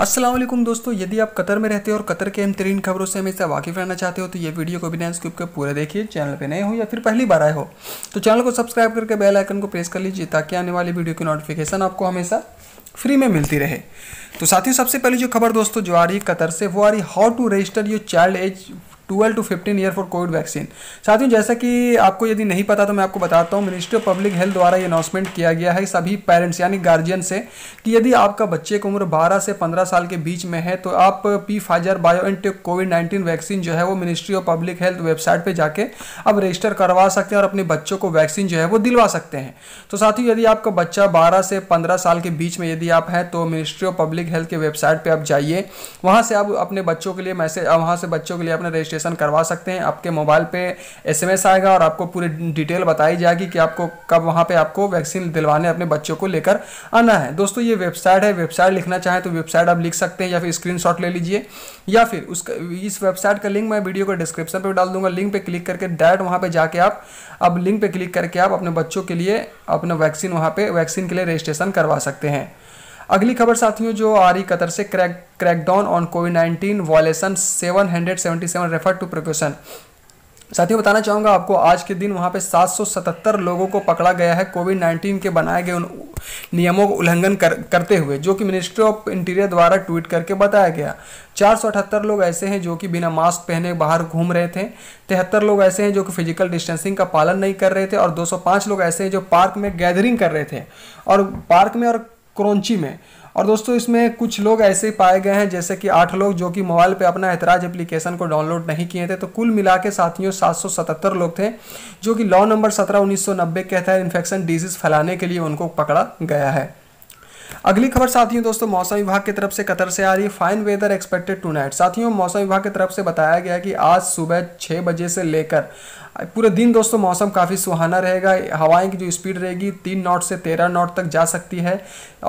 असलम दोस्तों यदि आप कतर में रहते हो और कतर के इन तरीन खबरों से हमेशा वाकिफ रहना चाहते हो तो ये वीडियो को बिना स्क्रिप के पूरा देखिए चैनल पे नए हो या फिर पहली बार आए हो तो चैनल को सब्सक्राइब करके बेल आइकन को प्रेस कर लीजिए ताकि आने वाली वीडियो की नोटिफिकेशन आपको हमेशा फ्री में मिलती रहे तो साथियों सबसे पहले जो खबर दोस्तों जो आ रही है कतर से वो आ रही how to register your child age twelve to fifteen year for COVID vaccine साथियों जैसा कि आपको यदि नहीं पता तो मैं आपको बताता हूँ मिनिस्ट्री ऑफ पब्लिक हेल्थ द्वारा ये अनाउंसमेंट किया गया है सभी पेरेंट्स यानी गार्जियन से कि यदि आपका बच्चे की उम्र बारह से पंद्रह साल के बीच में है तो आप P Pfizer bio COVID nineteen vaccine जो है वो ministry of public health website पर जाके आप रजिस्टर करवा सकते हैं और अपने बच्चों को वैक्सीन जो है वो दिलवा सकते हैं तो साथियों यदि आपका बच्चा बारह से पंद्रह साल के बीच में यदि आप हैं तो मिनिस्ट्री ऑफ पब्लिक हेल्थ के वेबसाइट पर आप जाइए वहाँ से आप अपने बच्चों के लिए मैसेज वहाँ से बच्चों के लिए अपने रजिस्ट्रेशन रजिस्ट्रेशन करवा सकते हैं आपके मोबाइल पे एसएमएस आएगा और आपको पूरी डिटेल बताई जाएगी कि आपको कब वहाँ पे आपको वैक्सीन दिलवाने अपने बच्चों को लेकर आना है दोस्तों ये वेबसाइट है वेबसाइट लिखना चाहें तो वेबसाइट आप लिख सकते हैं या फिर स्क्रीन ले लीजिए या फिर उसका इस वेबसाइट का लिंक मैं वीडियो को डिस्क्रिप्शन पर डाल दूंगा लिंक पर क्लिक करके डायरेक्ट वहाँ पर जाके आप अब लिंक पर क्लिक करके आप अपने बच्चों के लिए अपना वैक्सीन वहाँ पर वैक्सीन के लिए रजिस्ट्रेशन करवा सकते हैं अगली खबर साथियों जो आ रही कतर से crack crackdown on COVID nineteen violation seven hundred seventy seven refer to precaution साथियों बताना चाहूँगा आपको आज के दिन वहाँ पे 777 लोगों को पकड़ा गया है कोविड 19 के बनाए गए उन नियमों को उल्लंघन कर, करते हुए जो कि मिनिस्ट्री ऑफ इंटीरियर द्वारा ट्वीट करके बताया गया चार लोग ऐसे हैं जो कि बिना मास्क पहने बाहर घूम रहे थे तिहत्तर लोग ऐसे हैं जो कि फिजिकल डिस्टेंसिंग का पालन नहीं कर रहे थे और 205 लोग ऐसे हैं जो पार्क में गैदरिंग कर रहे थे और पार्क में और क्रोंची में और दोस्तों इसमें कुछ लोग ऐसे पाए गए हैं जैसे कि आठ लोग जो कि मोबाइल पे अपना एतराज एप्लीकेशन को डाउनलोड नहीं किए थे तो कुल मिला के साथियों 777 लोग थे जो कि लॉ नंबर 17 1990 के तहत इन्फेक्शन डिजीज फैलाने के लिए उनको पकड़ा गया है अगली खबर साथियों दोस्तों मौसम विभाग की तरफ से कतर से आ रही है fine weather expected tonight साथियों मौसम विभाग की तरफ से बताया गया कि आज सुबह छः बजे से लेकर पूरे दिन दोस्तों मौसम काफ़ी सुहाना रहेगा हवाएं की जो स्पीड रहेगी तीन नॉट से तेरह नॉट तक जा सकती है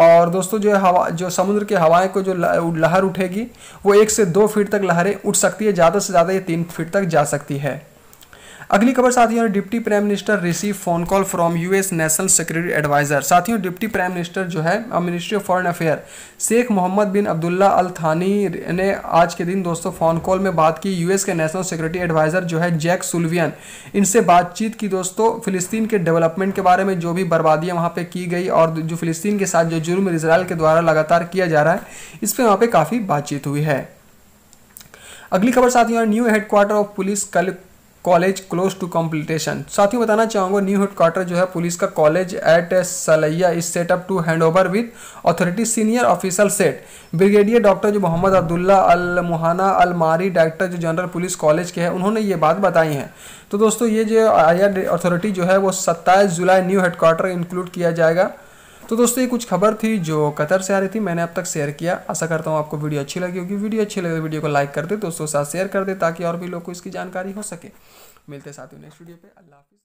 और दोस्तों जो हवा जो समुद्र की हवाएं को जो लहर उठेगी वो एक से दो फीट तक लहरें उठ सकती है ज़्यादा से ज़्यादा ये तीन फीट तक जा सकती है अगली खबर साथियों deputy prime minister receive phone call from US national security adviser साथियों डिप्टी प्राइम मिनिस्टर जो है ministry of foreign affair Sheikh Mohammed bin Abdullah Al Thani ने आज के दिन दोस्तों फोन कॉल में बात की यूएस के नेशनल सिक्योरिटी एडवाइजर जो है जैक सुलवियन इनसे बातचीत की दोस्तों फिलिस्तीन के डेवलपमेंट के बारे में जो भी बर्बादियां वहाँ पर की गई और जो फिलिस्तीन के साथ जो जुर्म इसराइल के द्वारा लगातार किया जा रहा है इस पर वहाँ पर काफ़ी बातचीत हुई है अगली खबर साथियों न्यू हेडक्वार्टर ऑफ पुलिस कल कॉलेज क्लोज टू कॉम्प्लिटेशन साथ ही बताना चाहूँगा न्यू हेडक्वार्टर जो है पुलिस का college at Sailiya is set up to hand over with authority senior officer said brigadier doctor जो मोहम्मद अब्दुल्ला अल मुहाना अल मारी डायरेक्टर जो जनरल पुलिस कॉलेज के हैं उन्होंने ये बात बताई है तो दोस्तों ये जो आई अथॉरिटी जो है वो सत्ताईस जुलाई न्यू हेडक्वार्टर इंक्लूड किया जाएगा तो दोस्तों ये कुछ खबर थी जो कतर से आ रही थी मैंने अब तक शेयर किया आशा करता हूँ आपको वीडियो अच्छी लगी होगी वीडियो अच्छी लगे तो वीडियो को लाइक कर दे दोस्तों साथ शेयर कर दे ताकि और भी लोग को इसकी जानकारी हो सके मिलते साथियों नेक्स्ट वीडियो पे अल्लाह हाफिज़